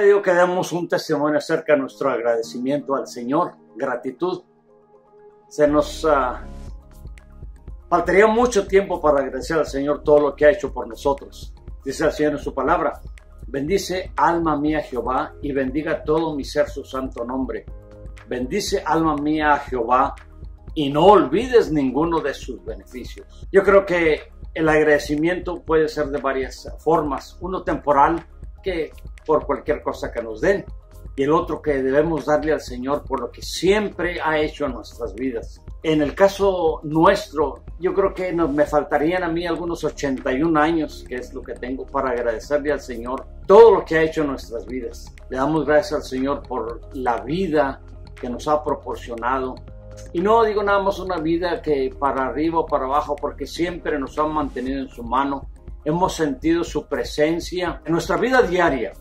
digo que demos un testimonio acerca de nuestro agradecimiento al Señor, gratitud. Se nos ah, faltaría mucho tiempo para agradecer al Señor todo lo que ha hecho por nosotros. Dice el Señor en su palabra, bendice alma mía Jehová y bendiga todo mi ser su santo nombre. Bendice alma mía a Jehová y no olvides ninguno de sus beneficios. Yo creo que el agradecimiento puede ser de varias formas. Uno temporal, que por cualquier cosa que nos den y el otro que debemos darle al Señor por lo que siempre ha hecho en nuestras vidas. En el caso nuestro, yo creo que nos, me faltarían a mí algunos 81 años, que es lo que tengo para agradecerle al Señor todo lo que ha hecho en nuestras vidas. Le damos gracias al Señor por la vida que nos ha proporcionado. Y no digo nada más una vida que para arriba o para abajo, porque siempre nos han mantenido en su mano. Hemos sentido su presencia en nuestra vida diaria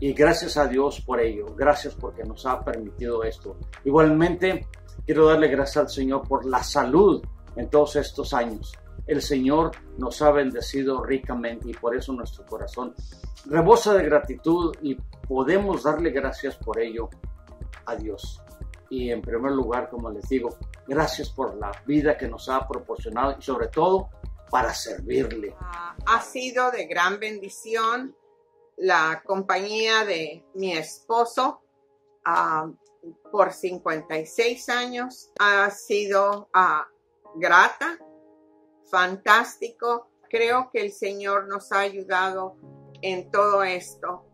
y gracias a Dios por ello, gracias porque nos ha permitido esto. Igualmente, quiero darle gracias al Señor por la salud en todos estos años. El Señor nos ha bendecido ricamente y por eso nuestro corazón rebosa de gratitud y podemos darle gracias por ello a Dios. Y en primer lugar, como les digo, gracias por la vida que nos ha proporcionado y sobre todo para servirle. Ah, ha sido de gran bendición la compañía de mi esposo ah, por 56 años. Ha sido ah, grata, fantástico. Creo que el Señor nos ha ayudado en todo esto.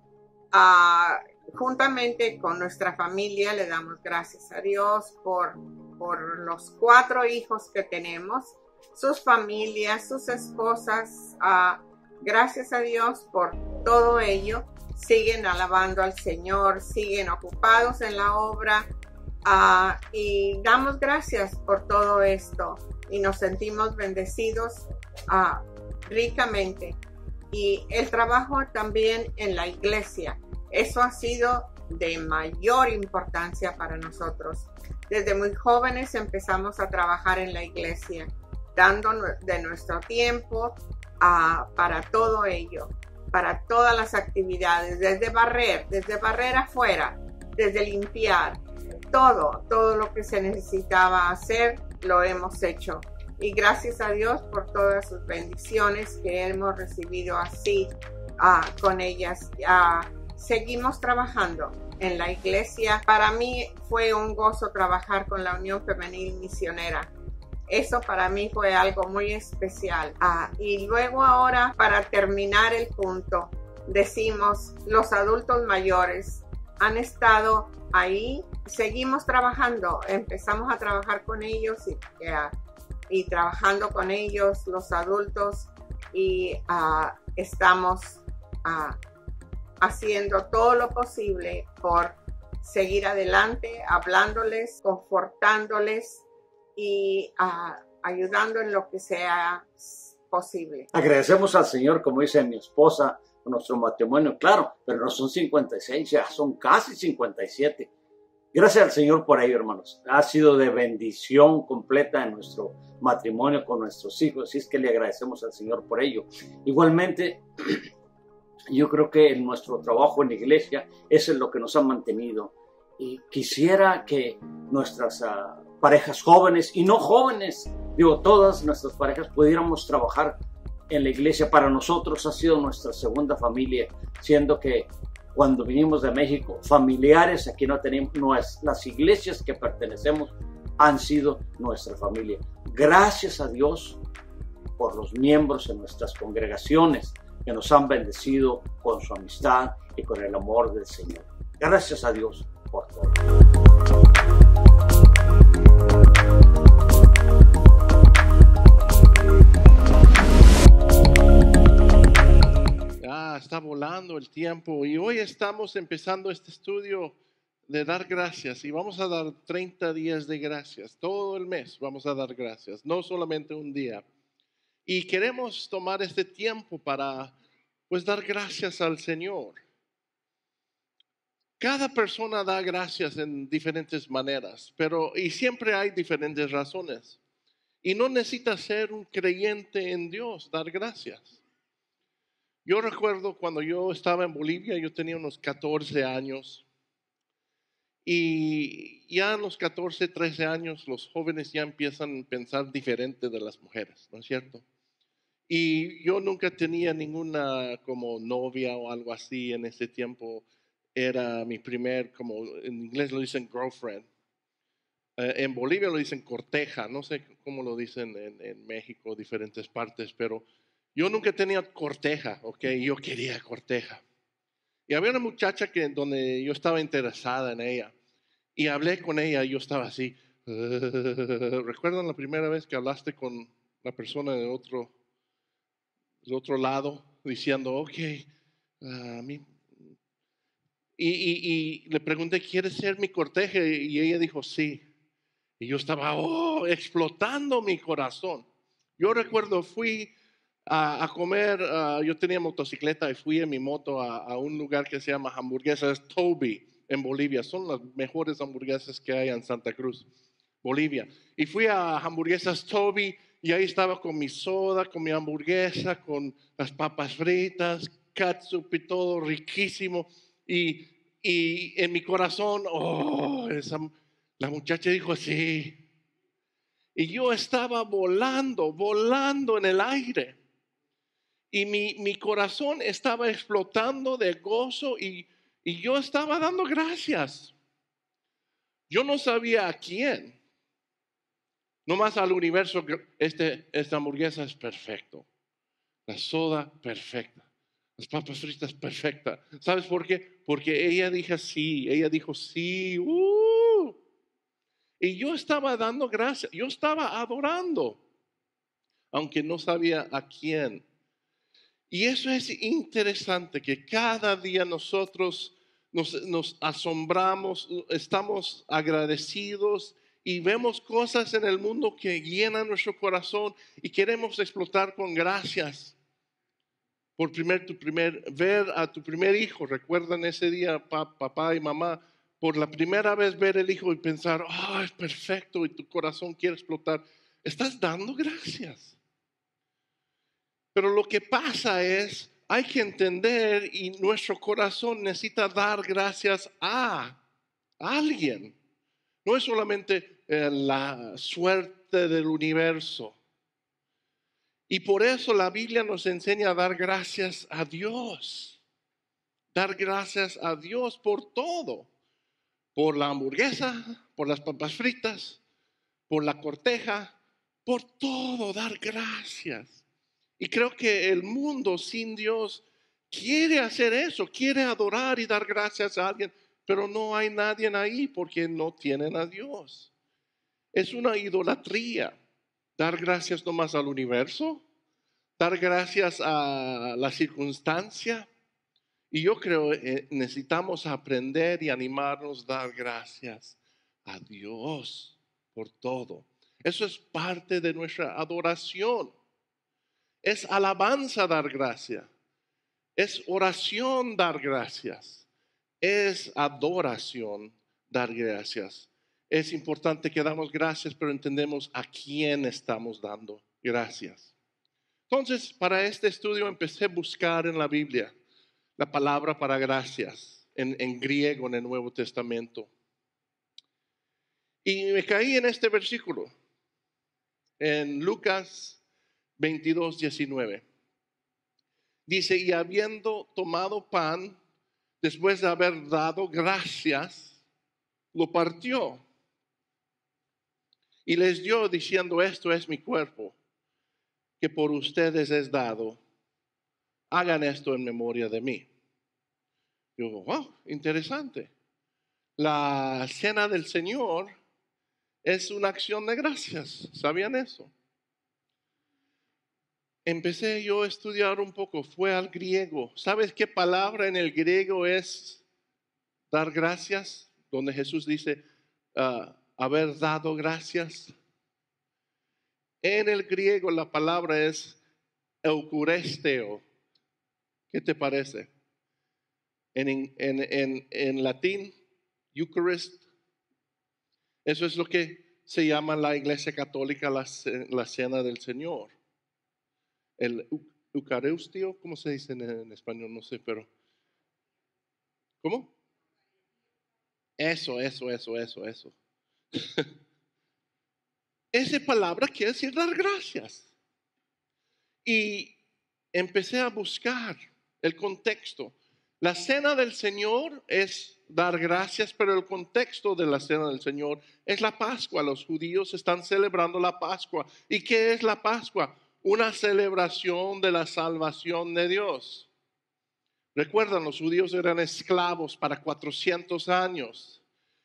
Ah, juntamente con nuestra familia le damos gracias a Dios por, por los cuatro hijos que tenemos, sus familias, sus esposas. Gracias a Dios por todo ello. Siguen alabando al Señor, siguen ocupados en la obra ah, y damos gracias por todo esto y nos sentimos bendecidos ah, ricamente. Y el trabajo también en la iglesia, eso ha sido de mayor importancia para nosotros. Desde muy jóvenes empezamos a trabajar en la iglesia, dando de nuestro tiempo, para todo ello, para todas las actividades, desde barrer, desde barrer afuera, desde limpiar, todo, todo lo que se necesitaba hacer, lo hemos hecho. Y gracias a Dios por todas sus bendiciones que hemos recibido así ah, con ellas. Ah, seguimos trabajando en la iglesia. Para mí fue un gozo trabajar con la Unión Femenil Misionera eso para mí fue algo muy especial. Ah, y luego ahora, para terminar el punto, decimos, los adultos mayores han estado ahí, seguimos trabajando, empezamos a trabajar con ellos y, eh, trabajando con ellos, los adultos, y ah, estamos ah, haciendo todo lo posible por seguir adelante, hablándoles, confortándoles, y ah, ayudando en lo que sea posible. Agradecemos al Señor, como dice mi esposa, nuestro matrimonio, claro, pero no son 56, ya son casi 57. Gracias al Señor por ello, hermanos. Ha sido de bendición completa en nuestro matrimonio con nuestros hijos, Así es que le agradecemos al Señor por ello. Igualmente, yo creo que en nuestro trabajo en la iglesia, eso es lo que nos ha mantenido. Y quisiera que nuestras ah, parejas jóvenes y no jóvenes. Digo, todas nuestras parejas pudiéramos trabajar en la iglesia. Para nosotros ha sido nuestra segunda familia, siendo que cuando vinimos de México, familiares, aquí no tenemos, no las iglesias que pertenecemos han sido nuestra familia. Gracias a Dios por los miembros en nuestras congregaciones que nos han bendecido con su amistad y con el amor del Señor. Gracias a Dios por todo. volando el tiempo y hoy estamos empezando este estudio de dar gracias y vamos a dar 30 días de gracias. Todo el mes vamos a dar gracias, no solamente un día. Y queremos tomar este tiempo para pues dar gracias al Señor. Cada persona da gracias en diferentes maneras, pero y siempre hay diferentes razones. Y no necesita ser un creyente en Dios dar gracias. Yo recuerdo cuando yo estaba en Bolivia, yo tenía unos 14 años. Y ya a los 14, 13 años, los jóvenes ya empiezan a pensar diferente de las mujeres, ¿no es cierto? Y yo nunca tenía ninguna como novia o algo así en ese tiempo. Era mi primer, como en inglés lo dicen girlfriend. Eh, en Bolivia lo dicen corteja, no sé cómo lo dicen en México, diferentes partes, pero yo nunca tenía corteja, ¿ok? Yo quería corteja. Y había una muchacha que, donde yo estaba interesada en ella. Y hablé con ella, y yo estaba así. ¿Recuerdan la primera vez que hablaste con la persona de otro, del otro lado? Diciendo, ok, a ah, mí y, y, le pregunté, ¿quieres ser mi corteja? Y ella dijo, sí. Y yo estaba, oh, explotando mi corazón. Yo recuerdo, fui a, comer. Ah, yo tenía motocicleta y fui en mi moto a, un lugar que se llama Hamburguesas Toby en Bolivia. Son las mejores hamburguesas que hay en Santa Cruz, Bolivia. Y fui a Hamburguesas Toby y ahí estaba con mi soda, con mi hamburguesa, con las papas fritas, catsup y todo riquísimo. Y, y en mi corazón, oh, la muchacha dijo así. Y yo estaba volando, volando en el aire y mi, corazón estaba explotando de gozo y, y yo estaba dando gracias. Yo no sabía a quién. No más al universo este, esta hamburguesa es perfecto. La soda perfecta. Las papas fritas perfectas. ¿Sabes por qué? Porque ella dijo sí, ella dijo sí. ¡Uh! Y yo estaba dando gracias, yo estaba adorando, aunque no sabía a quién y eso es interesante, que cada día nosotros nos, asombramos, estamos agradecidos y vemos cosas en el mundo que llenan nuestro corazón y queremos explotar con gracias. Por primer, tu primer, ver a tu primer hijo, recuerdan ese día papá y mamá, por la primera vez ver el hijo y pensar, oh, es perfecto y tu corazón quiere explotar. Estás dando gracias. Pero lo que pasa es, hay que entender y nuestro corazón necesita dar gracias a alguien. No es solamente eh, la suerte del universo. Y por eso la Biblia nos enseña a dar gracias a Dios. Dar gracias a Dios por todo. Por la hamburguesa, por las papas fritas, por la corteja, por todo, dar gracias. Y creo que el mundo sin Dios quiere hacer eso, quiere adorar y dar gracias a alguien, pero no hay nadie ahí porque no tienen a Dios. Es una idolatría. Dar gracias nomás al universo, dar gracias a la circunstancia. Y yo creo que eh, necesitamos aprender y animarnos a dar gracias a Dios por todo. Eso es parte de nuestra adoración. Es alabanza dar gracias, Es oración dar gracias. Es adoración dar gracias. Es importante que damos gracias, pero entendemos a quién estamos dando gracias. Entonces, para este estudio empecé a buscar en la Biblia la palabra para gracias en, en griego en el Nuevo Testamento. Y me caí en este versículo, en Lucas 22, 19. Dice, y habiendo tomado pan, después de haber dado gracias, lo partió y les dio diciendo, esto es mi cuerpo, que por ustedes es dado. Hagan esto en memoria de mí. Yo interesante. La cena del Señor es una acción de gracias. ¿Sabían eso? empecé yo a estudiar un poco, fue al griego. ¿Sabes qué palabra en el griego es dar gracias? Donde Jesús dice, ah, haber dado gracias. En el griego la palabra es eucuresteo. ¿Qué te parece? En, latín, Eucharist. Eso es lo que se llama la iglesia católica la cena del Señor el Eucaristio, ¿cómo se dice en, español? No sé, pero. ¿Cómo? Eso, eso, eso, eso, eso. Esa palabra quiere decir dar gracias. Y empecé a buscar el contexto. La cena del Señor es dar gracias, pero el contexto de la cena del Señor es la Pascua. Los judíos están celebrando la Pascua. ¿Y qué es la Pascua? una celebración de la salvación de Dios. Recuerdan, los judíos eran esclavos para 400 años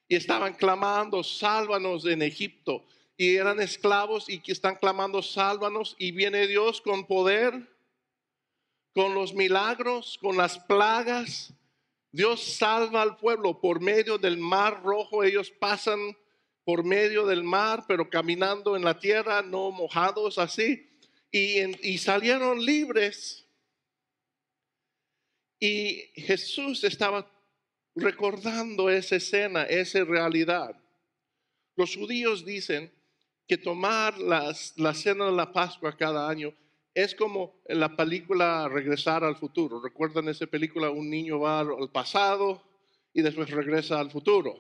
y estaban clamando, sálvanos en Egipto. Y eran esclavos y que están clamando, sálvanos. Y viene Dios con poder, con los milagros, con las plagas. Dios salva al pueblo por medio del mar rojo. Ellos pasan por medio del mar, pero caminando en la tierra, no mojados así y, salieron libres. Y Jesús estaba recordando esa escena, esa realidad. Los judíos dicen que tomar la cena de la Pascua cada año es como en la película Regresar al futuro. ¿Recuerdan esa película? Un niño va al pasado y después regresa al futuro.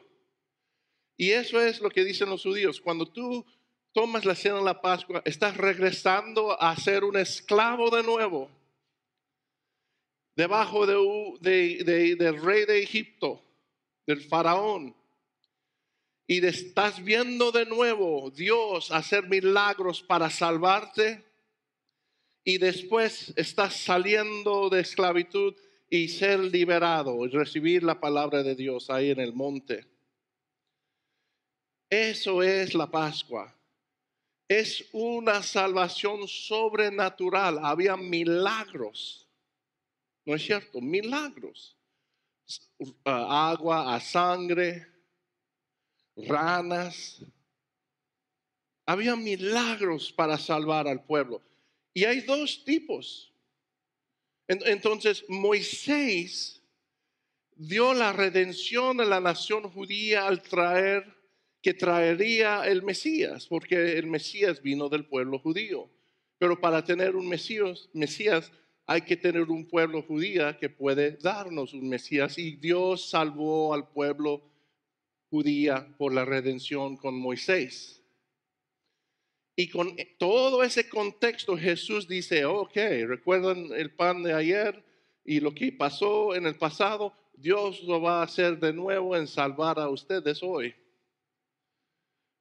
Y eso es lo que dicen los judíos. Cuando tú tomas la cena en la Pascua, estás regresando a ser un esclavo de nuevo, debajo de, del rey de Egipto, del faraón. Y estás viendo de nuevo Dios hacer milagros para salvarte. Y después estás saliendo de esclavitud y ser liberado y recibir la palabra de Dios ahí en el monte. Eso es la Pascua es una salvación sobrenatural. Había milagros. ¿No es cierto? Milagros. Ah, agua, a sangre, ranas. Había milagros para salvar al pueblo. Y hay dos tipos. Entonces, Moisés dio la redención a la nación judía al traer que traería el Mesías, porque el Mesías vino del pueblo judío. Pero para tener un Mesías, hay que tener un pueblo judía que puede darnos un Mesías. Y Dios salvó al pueblo judía por la redención con Moisés. Y con todo ese contexto Jesús dice, ok, recuerdan el pan de ayer y lo que pasó en el pasado, Dios lo va a hacer de nuevo en salvar a ustedes hoy.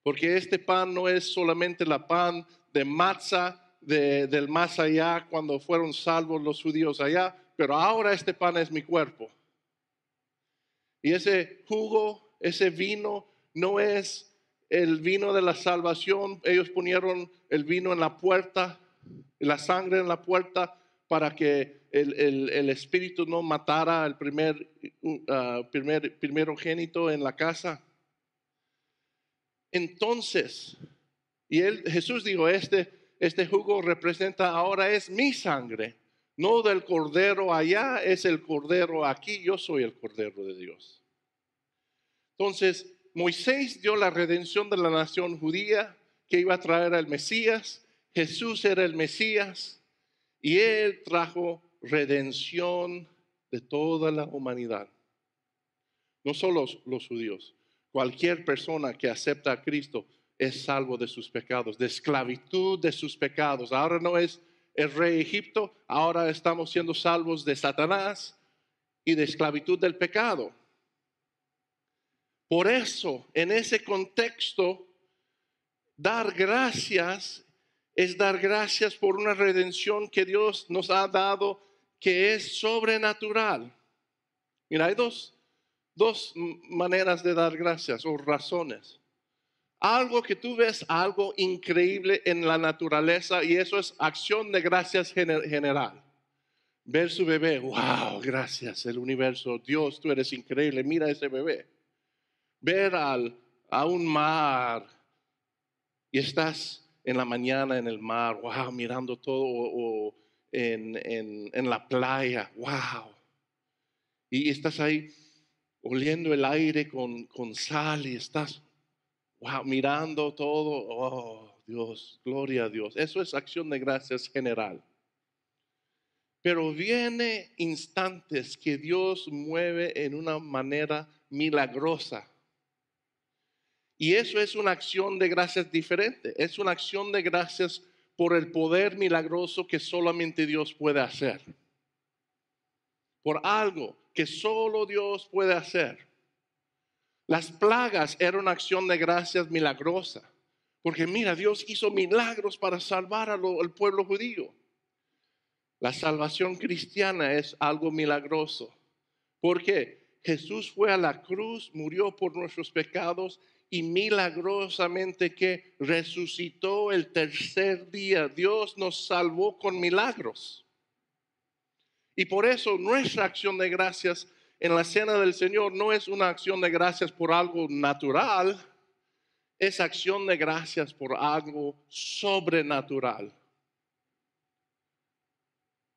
Porque este pan no es solamente la pan de matza del más allá cuando fueron salvos los judíos allá, pero ahora este pan es mi cuerpo. Y ese jugo, ese vino, no es el vino de la salvación. Ellos ponieron el vino en la puerta, la sangre en la puerta, para que el, espíritu no matara al primer, uh, primer, primogénito en la casa entonces, y él, Jesús dijo, este, este jugo representa ahora es mi sangre, no del cordero allá, es el cordero aquí, yo soy el cordero de Dios. Entonces, Moisés dio la redención de la nación judía que iba a traer al Mesías, Jesús era el Mesías y él trajo redención de toda la humanidad, no solo los judíos. Cualquier persona que acepta a Cristo es salvo de sus pecados, de esclavitud de sus pecados. Ahora no es el rey Egipto, ahora estamos siendo salvos de Satanás y de esclavitud del pecado. Por eso, en ese contexto, dar gracias es dar gracias por una redención que Dios nos ha dado que es sobrenatural. Mira, hay dos dos maneras de dar gracias o razones. Algo que tú ves, algo increíble en la naturaleza y eso es acción de gracias general. Ver su bebé, wow, gracias el universo, Dios, tú eres increíble, mira ese bebé. Ver al, a un mar y estás en la mañana en el mar, wow, mirando todo, o, en, en, en la playa, wow. Y estás ahí, oliendo el aire con, sal y estás wow, mirando todo. Oh, Dios, gloria a Dios. Eso es acción de gracias general. Pero viene instantes que Dios mueve en una manera milagrosa. Y eso es una acción de gracias diferente. Es una acción de gracias por el poder milagroso que solamente Dios puede hacer. Por algo que solo Dios puede hacer. Las plagas eran una acción de gracias milagrosa, porque mira, Dios hizo milagros para salvar al pueblo judío. La salvación cristiana es algo milagroso, porque Jesús fue a la cruz, murió por nuestros pecados y milagrosamente que resucitó el tercer día. Dios nos salvó con milagros. Y por eso nuestra acción de gracias en la cena del Señor no es una acción de gracias por algo natural, es acción de gracias por algo sobrenatural.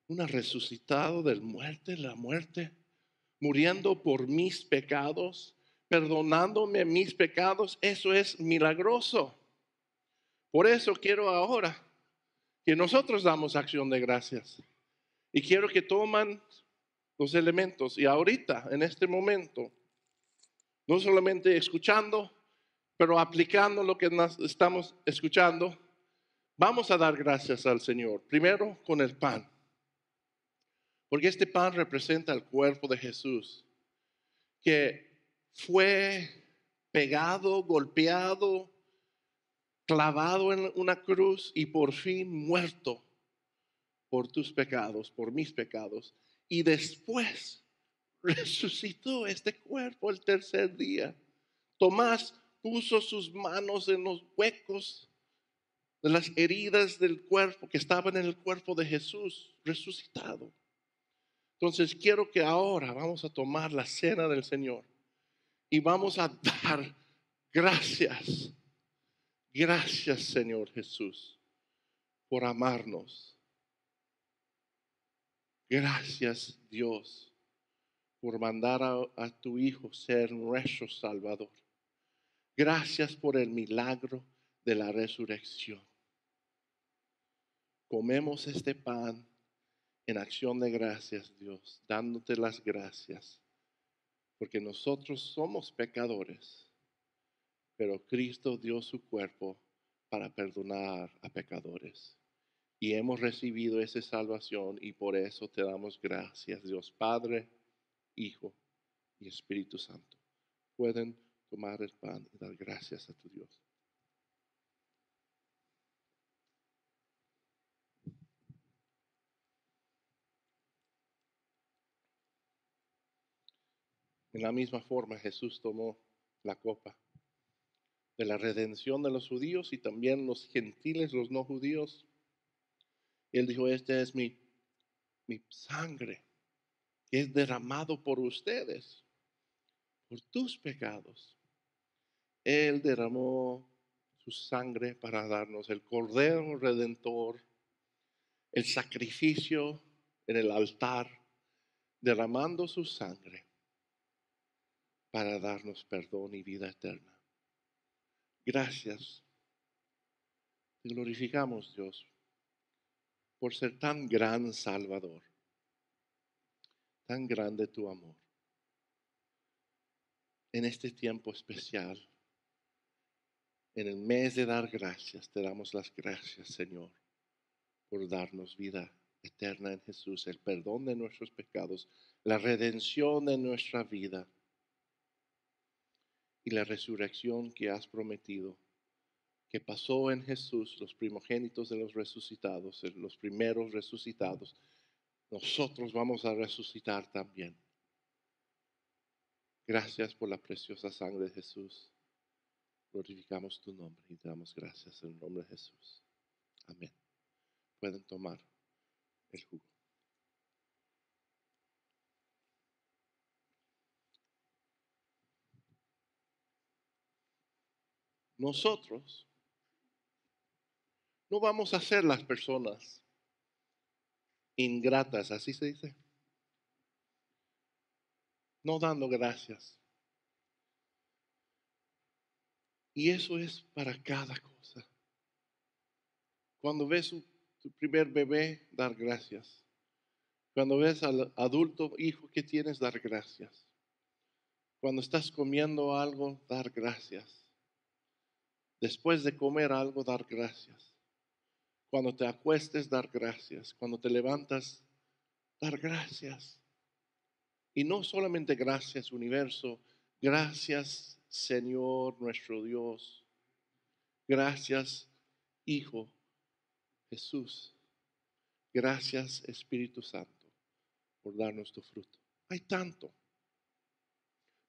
Una resucitado de muerte, la muerte, muriendo por mis pecados, perdonándome mis pecados, eso es milagroso. Por eso quiero ahora que nosotros damos acción de gracias. Y quiero que toman los elementos y ahorita, en este momento, no solamente escuchando, pero aplicando lo que estamos escuchando, vamos a dar gracias al Señor. Primero con el pan, porque este pan representa el cuerpo de Jesús, que fue pegado, golpeado, clavado en una cruz y por fin muerto por tus pecados, por mis pecados, y después resucitó este cuerpo el tercer día. Tomás puso sus manos en los huecos de las heridas del cuerpo que estaban en el cuerpo de Jesús resucitado. Entonces quiero que ahora vamos a tomar la cena del Señor y vamos a dar gracias. Gracias Señor Jesús por amarnos Gracias Dios por mandar a, tu Hijo ser nuestro Salvador. Gracias por el milagro de la resurrección. Comemos este pan en acción de gracias Dios, dándote las gracias, porque nosotros somos pecadores, pero Cristo dio su cuerpo para perdonar a pecadores y hemos recibido esa salvación y por eso te damos gracias, Dios Padre, Hijo y Espíritu Santo. Pueden tomar el pan y dar gracias a tu Dios. En la misma forma Jesús tomó la copa de la redención de los judíos y también los gentiles, los no judíos, él dijo, esta es mi, mi sangre, que es derramado por ustedes, por tus pecados. Él derramó su sangre para darnos el cordero redentor, el sacrificio en el altar, derramando su sangre para darnos perdón y vida eterna. Gracias. Te glorificamos, Dios, por ser tan gran Salvador, tan grande tu amor. En este tiempo especial, en el mes de dar gracias, te damos las gracias, Señor, por darnos vida eterna en Jesús, el perdón de nuestros pecados, la redención de nuestra vida y la resurrección que has prometido que pasó en Jesús, los primogénitos de los resucitados, eh, los primeros resucitados, nosotros vamos a resucitar también. Gracias por la preciosa sangre de Jesús. Glorificamos tu nombre y te damos gracias en el nombre de Jesús. Amén. Pueden tomar el jugo. Nosotros no vamos a ser las personas ingratas, así se dice. No dando gracias. Y eso es para cada cosa. Cuando ves tu, primer bebé, dar gracias. Cuando ves al adulto hijo que tienes, dar gracias. Cuando estás comiendo algo, dar gracias. Después de comer algo, dar gracias. Cuando te acuestes, dar gracias. Cuando te levantas, dar gracias. Y no solamente gracias, universo. Gracias, Señor nuestro Dios. Gracias, Hijo Jesús. Gracias, Espíritu Santo, por darnos tu fruto. Hay tanto.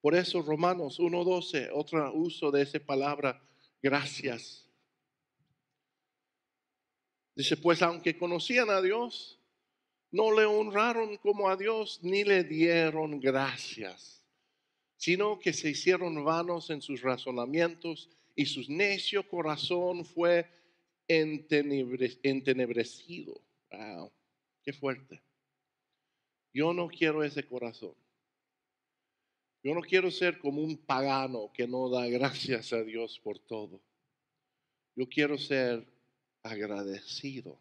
Por eso Romanos 1.12, otro uso de esa palabra, gracias. Dice, pues aunque conocían a Dios, no le honraron como a Dios ni le dieron gracias, sino que se hicieron vanos en sus razonamientos y su necio corazón fue entenebrecido. Wow, qué fuerte. Yo no quiero ese corazón. Yo no quiero ser como un pagano que no da gracias a Dios por todo. Yo quiero ser agradecido,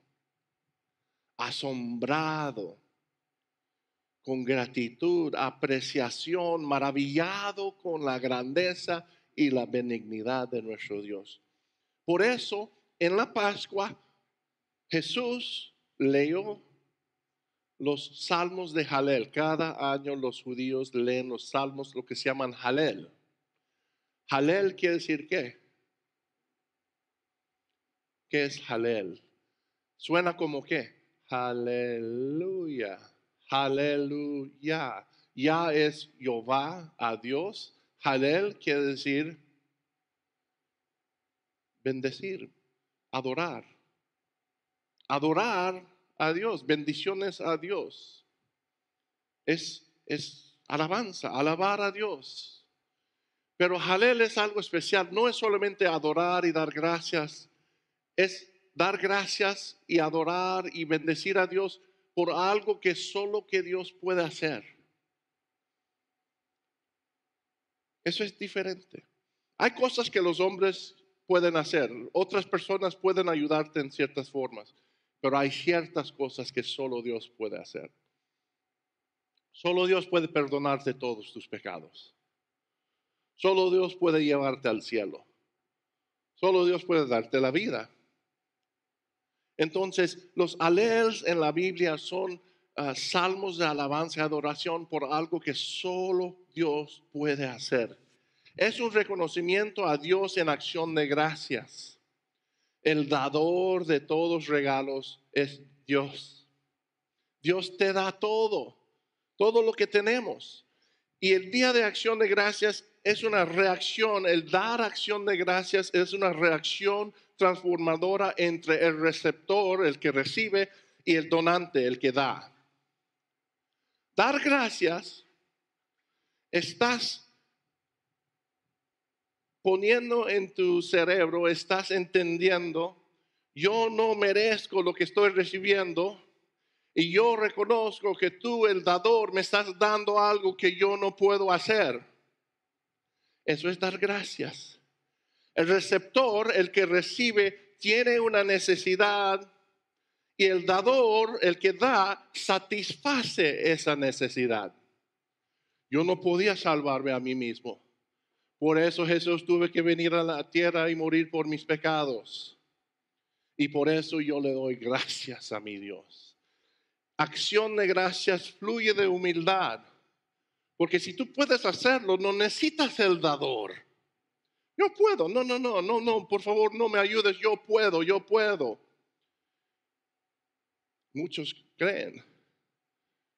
asombrado, con gratitud, apreciación, maravillado con la grandeza y la benignidad de nuestro Dios. Por eso, en la Pascua, Jesús leyó los salmos de Halel. Cada año los judíos leen los salmos, lo que se llaman Halel. Halel quiere decir que ¿Qué es Halel? Suena como que. Aleluya. Aleluya. Ya es Jehová a Dios. Halel quiere decir bendecir, adorar. Adorar a Dios, bendiciones a Dios. Es, es alabanza, alabar a Dios. Pero Halel es algo especial, no es solamente adorar y dar gracias, es dar gracias y adorar y bendecir a Dios por algo que solo que Dios puede hacer. Eso es diferente. Hay cosas que los hombres pueden hacer, otras personas pueden ayudarte en ciertas formas, pero hay ciertas cosas que solo Dios puede hacer. Solo Dios puede perdonarte todos tus pecados. Solo Dios puede llevarte al cielo. Solo Dios puede darte la vida. Entonces, los alels en la Biblia son ah, salmos de alabanza y adoración por algo que solo Dios puede hacer. Es un reconocimiento a Dios en acción de gracias. El dador de todos regalos es Dios. Dios te da todo, todo lo que tenemos. Y el día de acción de gracias es una reacción, el dar acción de gracias es una reacción transformadora entre el receptor, el que recibe, y el donante, el que da. Dar gracias, estás poniendo en tu cerebro, estás entendiendo, yo no merezco lo que estoy recibiendo y yo reconozco que tú, el dador, me estás dando algo que yo no puedo hacer. Eso es dar gracias. El receptor, el que recibe, tiene una necesidad y el dador, el que da, satisface esa necesidad. Yo no podía salvarme a mí mismo. Por eso Jesús tuve que venir a la tierra y morir por mis pecados. Y por eso yo le doy gracias a mi Dios. Acción de gracias fluye de humildad. Porque si tú puedes hacerlo, no necesitas el dador. Yo puedo. No, no, no, no, no. Por favor, no me ayudes. Yo puedo, yo puedo. Muchos creen.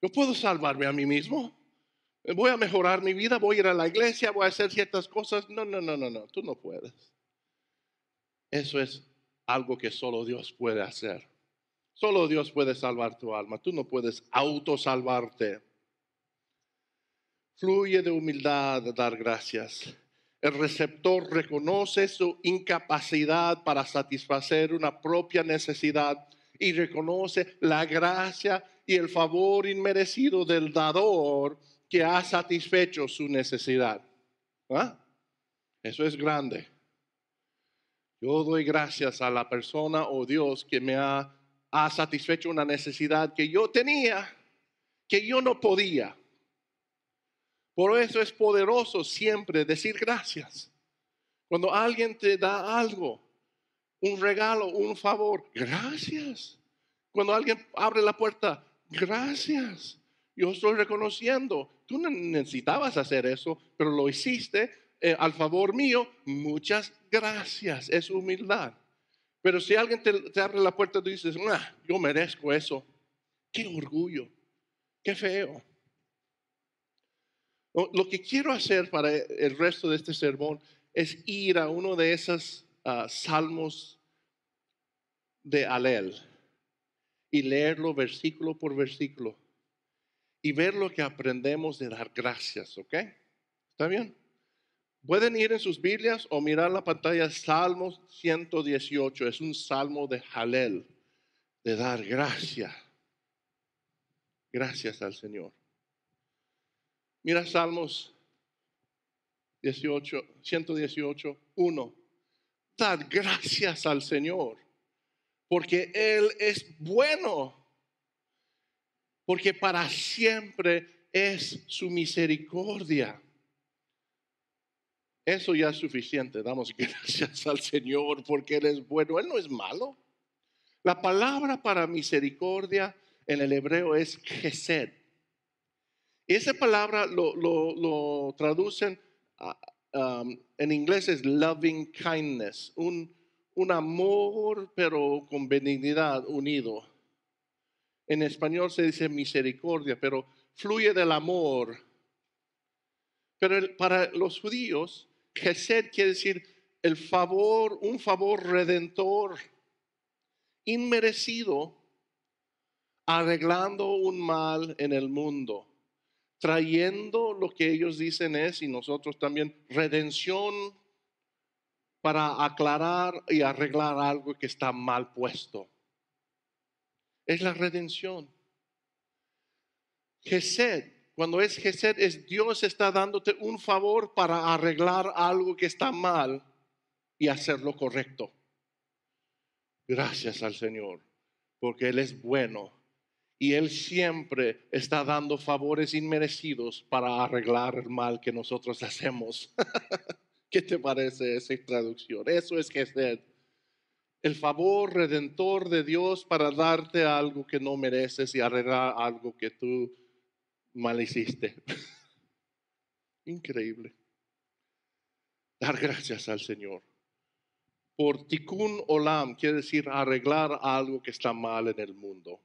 Yo puedo salvarme a mí mismo. Voy a mejorar mi vida, voy a ir a la iglesia, voy a hacer ciertas cosas. No, no, no, no, no. Tú no puedes. Eso es algo que solo Dios puede hacer. Solo Dios puede salvar tu alma. Tú no puedes autosalvarte. Fluye de humildad dar gracias el receptor reconoce su incapacidad para satisfacer una propia necesidad y reconoce la gracia y el favor inmerecido del dador que ha satisfecho su necesidad. ¿Ah? Eso es grande. Yo doy gracias a la persona o oh Dios que me ha satisfecho una necesidad que yo tenía, que yo no podía. Por eso es poderoso siempre decir gracias. Cuando alguien te da algo, un regalo, un favor, gracias. Cuando alguien abre la puerta, gracias. Yo estoy reconociendo, tú no necesitabas hacer eso, pero lo hiciste eh, al favor mío. Muchas gracias, es humildad. Pero si alguien te, abre la puerta y dices, ah, yo merezco eso, qué orgullo, qué feo. Lo que quiero hacer para el resto de este sermón es ir a uno de esos ah, salmos de Alel y leerlo versículo por versículo y ver lo que aprendemos de dar gracias, ¿ok? ¿Está bien? Pueden ir en sus Biblias o mirar la pantalla Salmos 118, es un salmo de Halel, de dar gracias, gracias al Señor. Mira Salmos 18, 118, 1. Dad gracias al Señor, porque Él es bueno, porque para siempre es su misericordia. Eso ya es suficiente. Damos gracias al Señor porque Él es bueno. Él no es malo. La palabra para misericordia en el hebreo es gesed. Esa palabra lo, traducen en inglés es loving kindness, un, amor pero con benignidad unido. En español se dice misericordia, pero fluye del amor. Pero para los judíos, Gesed quiere decir el favor, un favor redentor, inmerecido, arreglando un mal en el mundo trayendo lo que ellos dicen es, y nosotros también, redención para aclarar y arreglar algo que está mal puesto. Es la redención. Gesed, cuando es Gesed, es Dios está dándote un favor para arreglar algo que está mal y hacerlo correcto. Gracias al Señor, porque Él es bueno y Él siempre está dando favores inmerecidos para arreglar el mal que nosotros hacemos. ¿Qué te parece esa traducción? Eso es es El favor redentor de Dios para darte algo que no mereces y arreglar algo que tú mal hiciste. Increíble. Dar gracias al Señor. Por tikkun olam quiere decir arreglar algo que está mal en el mundo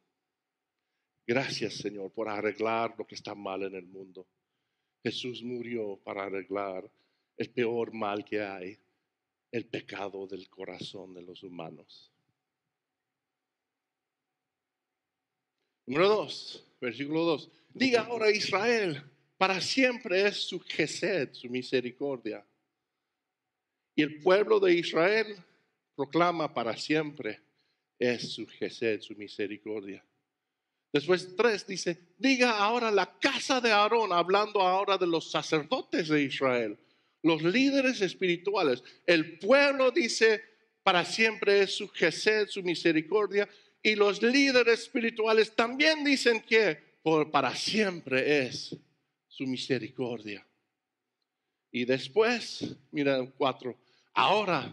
Gracias, Señor, por arreglar lo que está mal en el mundo. Jesús murió para arreglar el peor mal que hay, el pecado del corazón de los humanos. Número 2, versículo 2. Diga ahora Israel, para siempre es su gesed, su misericordia. Y el pueblo de Israel proclama para siempre es su gesed, su misericordia. Después tres dice, diga ahora la casa de Aarón, hablando ahora de los sacerdotes de Israel, los líderes espirituales. El pueblo dice, para siempre es su gesed, su misericordia. Y los líderes espirituales también dicen que por, para siempre es su misericordia. Y después, mira cuatro, ahora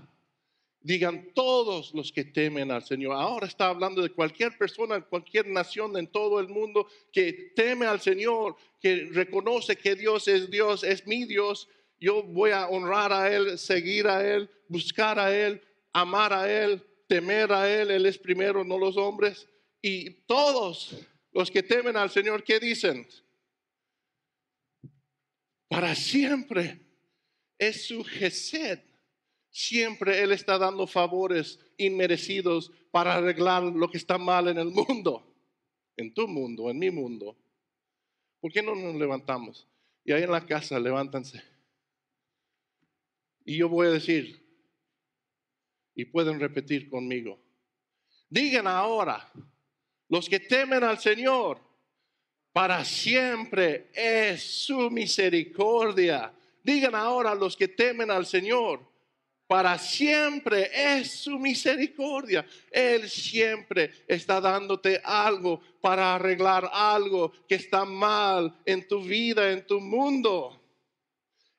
digan todos los que temen al Señor. Ahora está hablando de cualquier persona, cualquier nación en todo el mundo que teme al Señor, que reconoce que Dios es Dios, es mi Dios. Yo voy a honrar a Él, seguir a Él, buscar a Él, amar a Él, temer a Él. Él es primero, no los hombres. Y todos los que temen al Señor, ¿qué dicen? Para siempre es su gesed Siempre Él está dando favores inmerecidos para arreglar lo que está mal en el mundo, en tu mundo, en mi mundo. ¿Por qué no nos levantamos? Y ahí en la casa, levántanse. Y yo voy a decir, y pueden repetir conmigo, digan ahora, los que temen al Señor, para siempre es su misericordia. Digan ahora los que temen al Señor, para siempre es su misericordia. Él siempre está dándote algo para arreglar algo que está mal en tu vida, en tu mundo.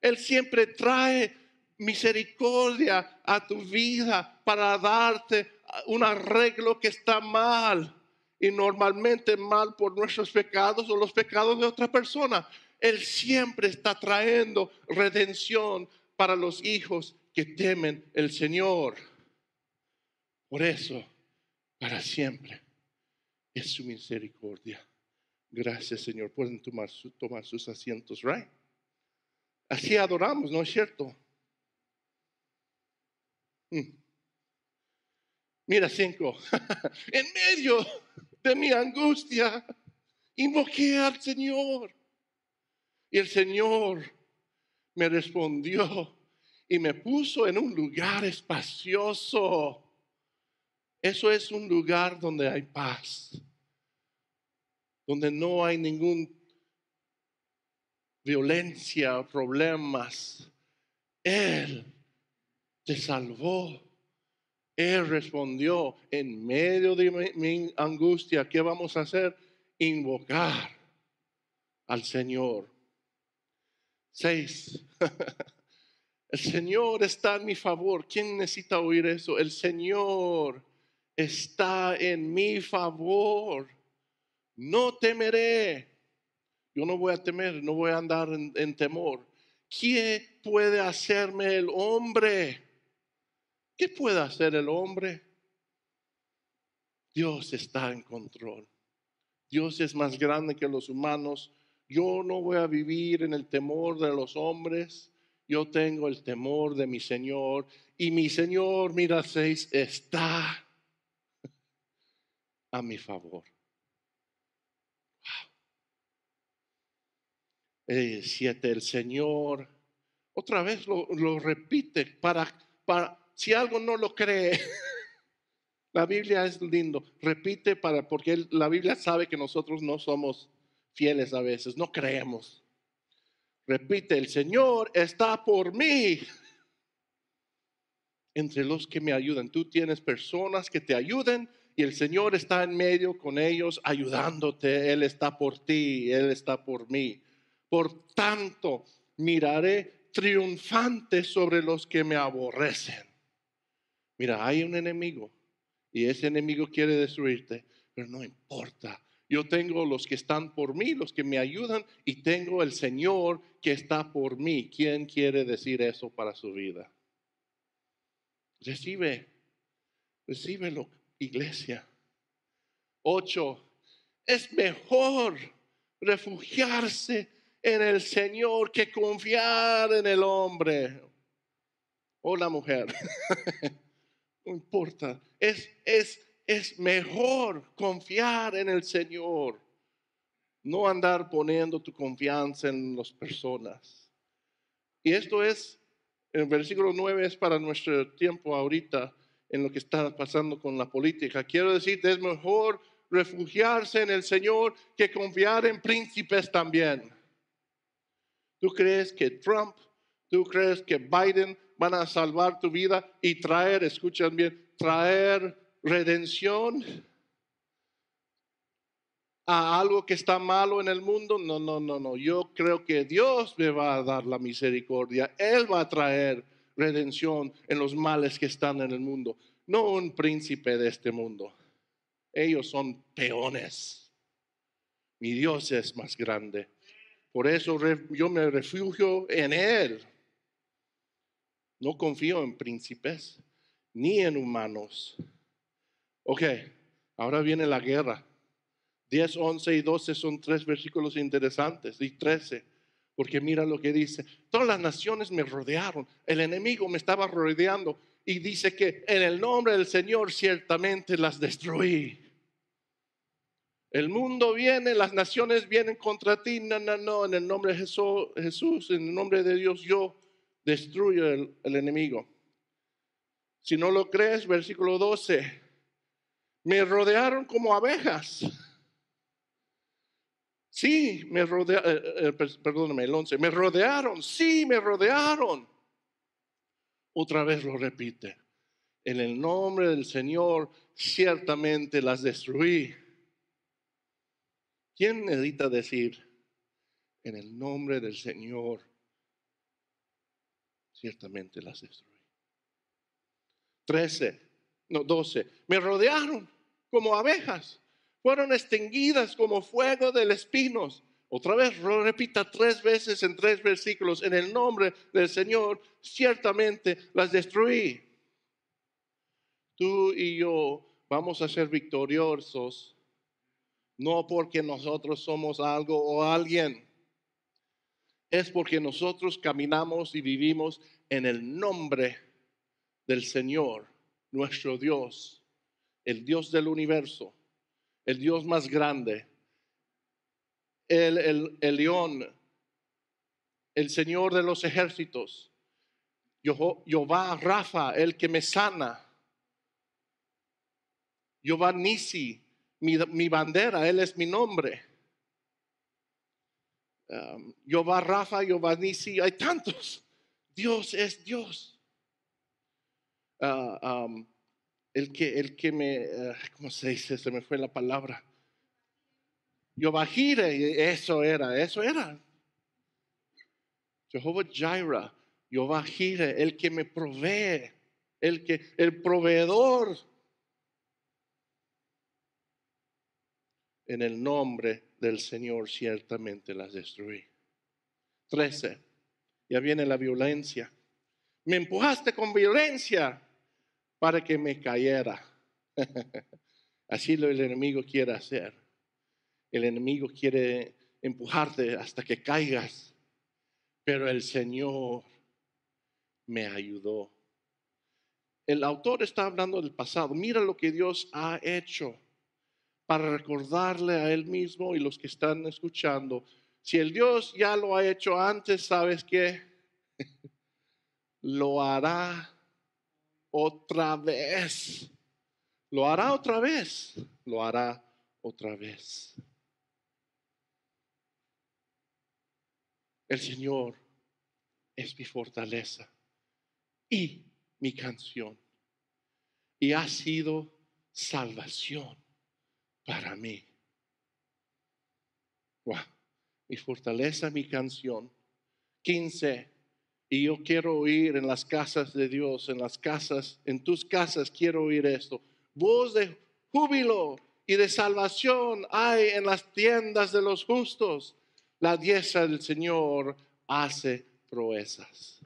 Él siempre trae misericordia a tu vida para darte un arreglo que está mal y normalmente mal por nuestros pecados o los pecados de otra persona. Él siempre está trayendo redención para los hijos que temen el Señor. Por eso, para siempre es su misericordia. Gracias, Señor. Pueden tomar, tomar sus asientos, right? Así adoramos, ¿no es cierto? Mm. Mira, cinco. en medio de mi angustia, invoqué al Señor. Y el Señor me respondió y me puso en un lugar espacioso. Eso es un lugar donde hay paz, donde no hay ningún violencia, problemas. Él te salvó. Él respondió en medio de mi, angustia, ¿qué vamos a hacer? Invocar al Señor. Seis. El Señor está en mi favor. ¿Quién necesita oír eso? El Señor está en mi favor. No temeré. Yo no voy a temer, no voy a andar en, temor. ¿Qué puede hacerme el hombre? ¿Qué puede hacer el hombre? Dios está en control. Dios es más grande que los humanos. Yo no voy a vivir en el temor de los hombres yo tengo el temor de mi Señor y mi Señor, mira, seis, está a mi favor. Eh, siete, el Señor, otra vez lo, lo repite para, para, si algo no lo cree, la Biblia es lindo, repite para, porque la Biblia sabe que nosotros no somos fieles a veces, no creemos. Repite, el Señor está por mí. Entre los que me ayudan, tú tienes personas que te ayuden y el Señor está en medio con ellos ayudándote. Él está por ti, Él está por mí. Por tanto, miraré triunfante sobre los que me aborrecen. Mira, hay un enemigo y ese enemigo quiere destruirte, pero no importa yo tengo los que están por mí, los que me ayudan, y tengo el Señor que está por mí. ¿Quién quiere decir eso para su vida? Recibe, recíbelo, iglesia. Ocho, es mejor refugiarse en el Señor que confiar en el hombre o la mujer. no importa, es, es es mejor confiar en el Señor, no andar poniendo tu confianza en las personas. Y esto es, el versículo 9 es para nuestro tiempo ahorita en lo que está pasando con la política. Quiero decir, es mejor refugiarse en el Señor que confiar en príncipes también. ¿Tú crees que Trump, tú crees que Biden van a salvar tu vida y traer, escuchan bien, traer redención a algo que está malo en el mundo. No, no, no, no. Yo creo que Dios me va a dar la misericordia. Él va a traer redención en los males que están en el mundo. No un príncipe de este mundo. Ellos son peones. Mi Dios es más grande. Por eso yo me refugio en Él. No confío en príncipes ni en humanos. Ok, ahora viene la guerra. 10, 11 y 12 son tres versículos interesantes y 13, porque mira lo que dice. Todas las naciones me rodearon, el enemigo me estaba rodeando y dice que en el nombre del Señor ciertamente las destruí. El mundo viene, las naciones vienen contra ti. No, no, no, en el nombre de Jesús, en el nombre de Dios, yo destruyo el, el enemigo. Si no lo crees, versículo 12, me rodearon como abejas. Sí, me rodearon, eh, eh, eh, perdóname, el 11, me rodearon, sí, me rodearon. Otra vez lo repite, en el nombre del Señor ciertamente las destruí. ¿Quién necesita decir, en el nombre del Señor ciertamente las destruí? Trece, no, doce. me rodearon como abejas, fueron extinguidas como fuego del espinos. Otra vez, lo repita tres veces en tres versículos, en el nombre del Señor, ciertamente las destruí. Tú y yo vamos a ser victoriosos, no porque nosotros somos algo o alguien, es porque nosotros caminamos y vivimos en el nombre del Señor, nuestro Dios el Dios del universo, el Dios más grande, el, el, león, el Señor de los ejércitos, Jehová Rafa, el que me sana, Jehová Nisi, mi, bandera, Él es mi nombre. Um, Jehová Rafa, Jehová Nisi, hay tantos. Dios es Dios. Uh, um, el que, el que me, eh, ¿cómo se dice? Se me fue la palabra. Yo y eso era, eso era. Jehová Jaira Yo el que me provee, el que, el proveedor. En el nombre del Señor ciertamente las destruí. Trece Ya viene la violencia. Me empujaste con violencia para que me cayera. Así lo el enemigo quiere hacer. El enemigo quiere empujarte hasta que caigas. Pero el Señor me ayudó. El autor está hablando del pasado. Mira lo que Dios ha hecho para recordarle a él mismo y los que están escuchando. Si el Dios ya lo ha hecho antes, ¿sabes qué? lo hará otra vez. Lo hará otra vez. Lo hará otra vez. El Señor es mi fortaleza y mi canción. Y ha sido salvación para mí. Mi fortaleza, mi canción. 15. Y yo quiero oír en las casas de Dios, en las casas, en tus casas quiero oír esto. Voz de júbilo y de salvación hay en las tiendas de los justos. La diestra del Señor hace proezas.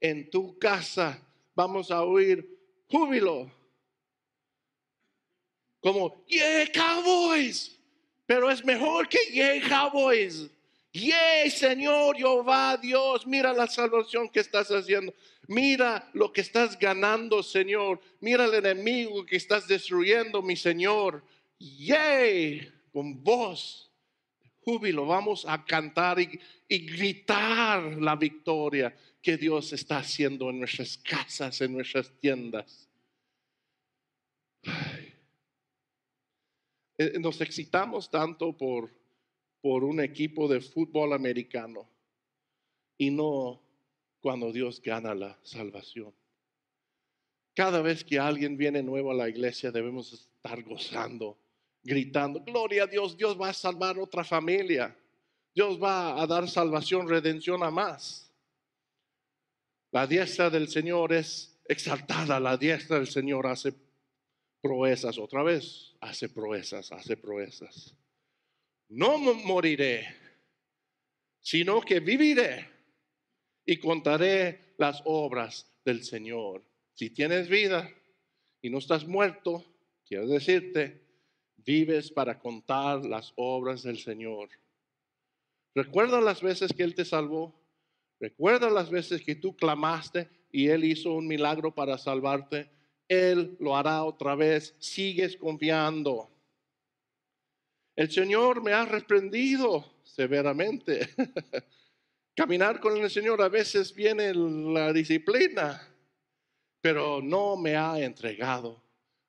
En tu casa vamos a oír júbilo. Como, yeah, cowboys. Pero es mejor que yeah, cowboys. Yey, Señor Jehová Dios, mira la salvación que estás haciendo. Mira lo que estás ganando, Señor. Mira el enemigo que estás destruyendo, mi Señor. Yey, con voz júbilo vamos a cantar y gritar la victoria que Dios está haciendo en nuestras casas, en nuestras tiendas. Eh, nos excitamos tanto por por un equipo de fútbol americano y no cuando Dios gana la salvación. Cada vez que alguien viene nuevo a la iglesia debemos estar gozando, gritando, gloria a Dios, Dios va a salvar otra familia, Dios va a dar salvación, redención a más. La diestra del Señor es exaltada, la diestra del Señor hace proezas, otra vez, hace proezas, hace proezas no moriré, sino que viviré y contaré las obras del Señor. Si tienes vida y no estás muerto, quiero decirte, vives para contar las obras del Señor. Recuerda las veces que Él te salvó. Recuerda las veces que tú clamaste y Él hizo un milagro para salvarte. Él lo hará otra vez. Sigues confiando. El Señor me ha reprendido severamente. Caminar con el Señor a veces viene la disciplina, pero no me ha entregado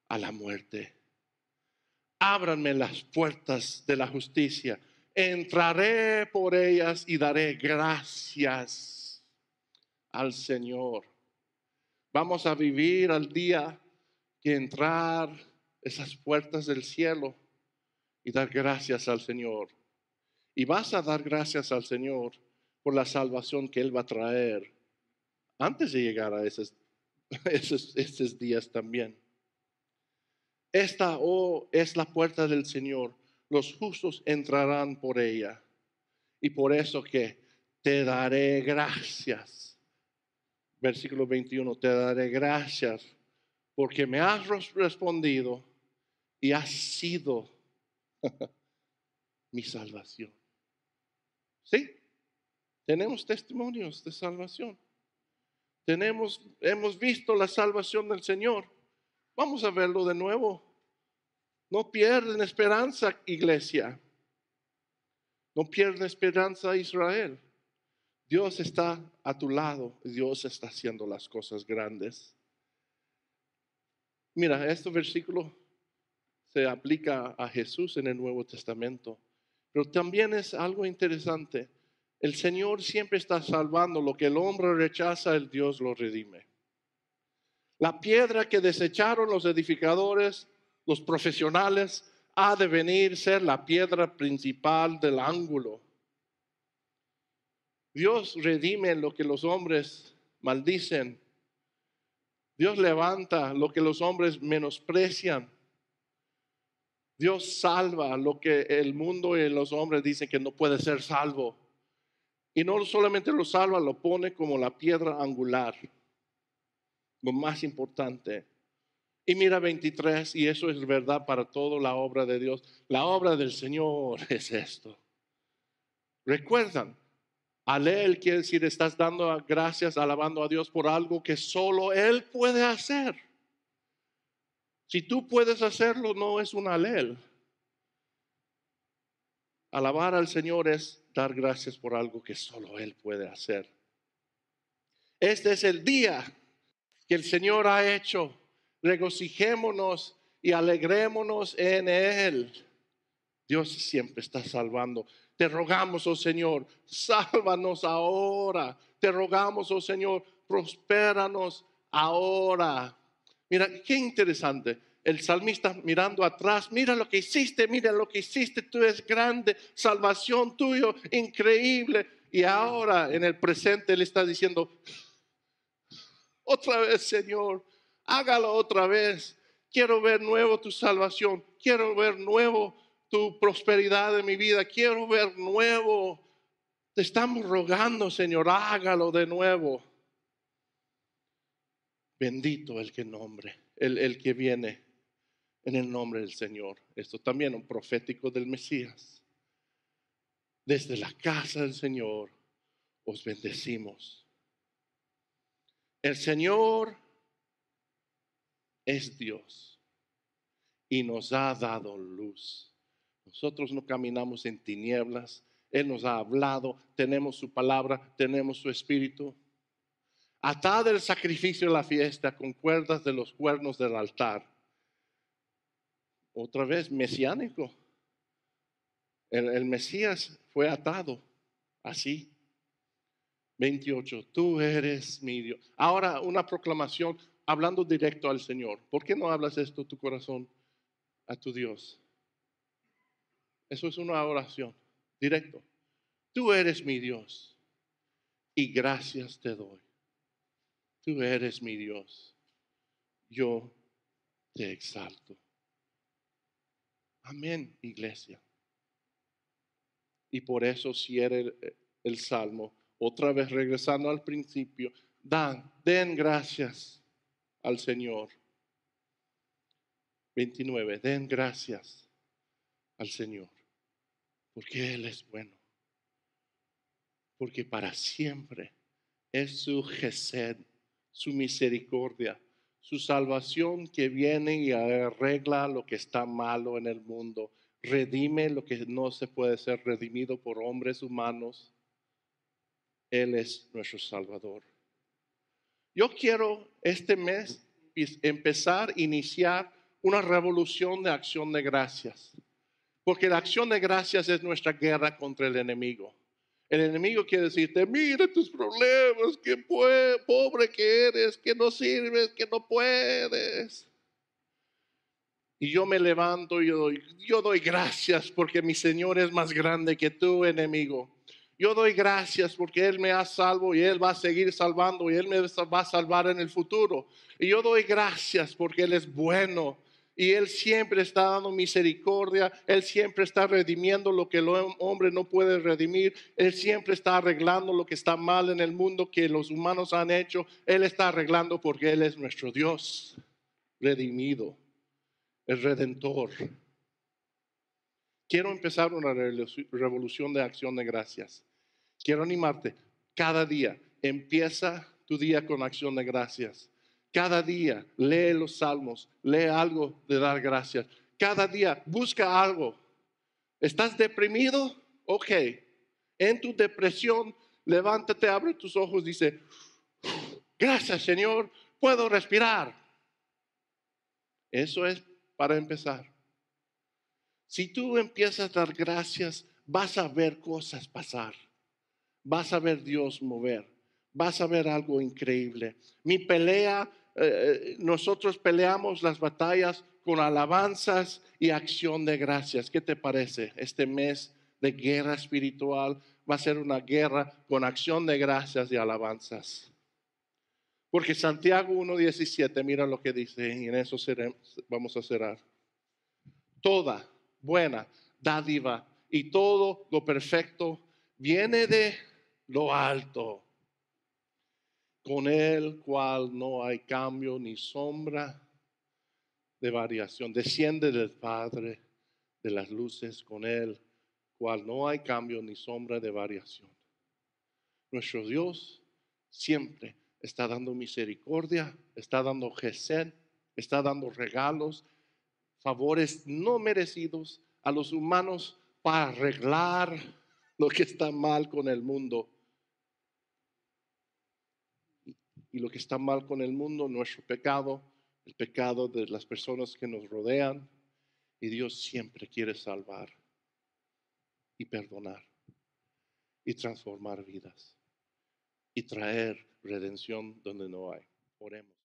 a la muerte. Ábranme las puertas de la justicia. Entraré por ellas y daré gracias al Señor. Vamos a vivir al día que entrar esas puertas del cielo y dar gracias al Señor. Y vas a dar gracias al Señor por la salvación que Él va a traer antes de llegar a esos, esos, días también. Esta oh, es la puerta del Señor. Los justos entrarán por ella. Y por eso que te daré gracias. Versículo 21, te daré gracias porque me has respondido y has sido mi salvación. ¿Sí? Tenemos testimonios de salvación. Tenemos, hemos visto la salvación del Señor. Vamos a verlo de nuevo. No pierden esperanza, iglesia. No pierden esperanza, Israel. Dios está a tu lado. Dios está haciendo las cosas grandes. Mira, este versículo se aplica a Jesús en el Nuevo Testamento. Pero también es algo interesante. El Señor siempre está salvando lo que el hombre rechaza, el Dios lo redime. La piedra que desecharon los edificadores, los profesionales, ha de venir ser la piedra principal del ángulo. Dios redime lo que los hombres maldicen. Dios levanta lo que los hombres menosprecian. Dios salva lo que el mundo y los hombres dicen que no puede ser salvo. Y no solamente lo salva, lo pone como la piedra angular, lo más importante. Y mira 23, y eso es verdad para toda la obra de Dios. La obra del Señor es esto. Recuerdan, alel quiere decir, estás dando gracias, alabando a Dios por algo que solo Él puede hacer. Si tú puedes hacerlo, no es un alel. Alabar al Señor es dar gracias por algo que solo Él puede hacer. Este es el día que el Señor ha hecho. Regocijémonos y alegrémonos en Él. Dios siempre está salvando. Te rogamos, oh Señor, sálvanos ahora. Te rogamos, oh Señor, prospéranos ahora. Mira, qué interesante. El salmista mirando atrás, mira lo que hiciste, mira lo que hiciste, tú eres grande, salvación tuyo, increíble. Y ahora en el presente él está diciendo, otra vez Señor, hágalo otra vez. Quiero ver nuevo tu salvación, quiero ver nuevo tu prosperidad en mi vida, quiero ver nuevo. Te estamos rogando, Señor, hágalo de nuevo. Bendito el que nombre, el, el que viene en el nombre del Señor. Esto también un profético del Mesías. Desde la casa del Señor os bendecimos. El Señor es Dios y nos ha dado luz. Nosotros no caminamos en tinieblas. Él nos ha hablado, tenemos su palabra, tenemos su espíritu atada el sacrificio de la fiesta con cuerdas de los cuernos del altar. Otra vez mesiánico. El, el Mesías fue atado así. 28, tú eres mi Dios. Ahora una proclamación hablando directo al Señor. ¿Por qué no hablas esto tu corazón a tu Dios? Eso es una oración directo. Tú eres mi Dios y gracias te doy. Tú eres mi Dios. Yo te exalto. Amén, iglesia. Y por eso si el, el salmo. Otra vez regresando al principio. Dan, den gracias al Señor. 29. Den gracias al Señor, porque Él es bueno, porque para siempre es su gesed su misericordia, su salvación que viene y arregla lo que está malo en el mundo, redime lo que no se puede ser redimido por hombres humanos. Él es nuestro Salvador. Yo quiero este mes empezar, iniciar una revolución de acción de gracias, porque la acción de gracias es nuestra guerra contra el enemigo. El enemigo quiere decirte, mira tus problemas, que pobre que eres, que no sirves, que no puedes. Y yo me levanto y yo doy, yo doy gracias porque mi Señor es más grande que tu enemigo. Yo doy gracias porque Él me ha salvo y Él va a seguir salvando y Él me va a salvar en el futuro. Y yo doy gracias porque Él es bueno y Él siempre está dando misericordia, Él siempre está redimiendo lo que el hombre no puede redimir, Él siempre está arreglando lo que está mal en el mundo que los humanos han hecho, Él está arreglando porque Él es nuestro Dios redimido, el redentor. Quiero empezar una revolución de acción de gracias. Quiero animarte, cada día empieza tu día con acción de gracias. Cada día lee los salmos, lee algo de dar gracias. Cada día busca algo. ¿Estás deprimido? Ok. En tu depresión, levántate, abre tus ojos, dice, gracias Señor, puedo respirar. Eso es para empezar. Si tú empiezas a dar gracias, vas a ver cosas pasar. Vas a ver Dios mover. Vas a ver algo increíble. Mi pelea eh, eh, nosotros peleamos las batallas con alabanzas y acción de gracias. ¿Qué te parece? Este mes de guerra espiritual va a ser una guerra con acción de gracias y alabanzas. Porque Santiago 1.17, mira lo que dice, y en eso vamos a cerrar. Toda buena dádiva y todo lo perfecto viene de lo alto con Él cual no hay cambio ni sombra de variación. Desciende del Padre de las luces con Él cual no hay cambio ni sombra de variación. Nuestro Dios siempre está dando misericordia, está dando gesed, está dando regalos, favores no merecidos a los humanos para arreglar lo que está mal con el mundo. y lo que está mal con el mundo, nuestro pecado, el pecado de las personas que nos rodean. Y Dios siempre quiere salvar y perdonar y transformar vidas y traer redención donde no hay. Oremos.